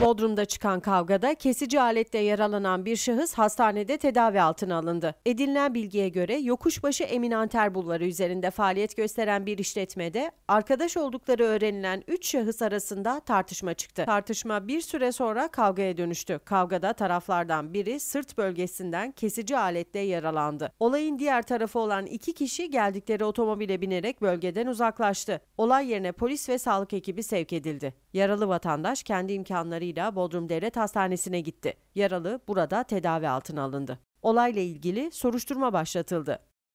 Bodrum'da çıkan kavgada kesici aletle yaralanan bir şahıs hastanede tedavi altına alındı. Edinilen bilgiye göre yokuşbaşı Eminant Terbulları üzerinde faaliyet gösteren bir işletmede arkadaş oldukları öğrenilen 3 şahıs arasında tartışma çıktı. Tartışma bir süre sonra kavgaya dönüştü. Kavgada taraflardan biri sırt bölgesinden kesici aletle yaralandı. Olayın diğer tarafı olan iki kişi geldikleri otomobile binerek bölgeden uzaklaştı. Olay yerine polis ve sağlık ekibi sevk edildi. Yaralı vatandaş kendi imkanlarıyla araçlarıyla Bodrum Devlet Hastanesi'ne gitti. Yaralı burada tedavi altına alındı. Olayla ilgili soruşturma başlatıldı.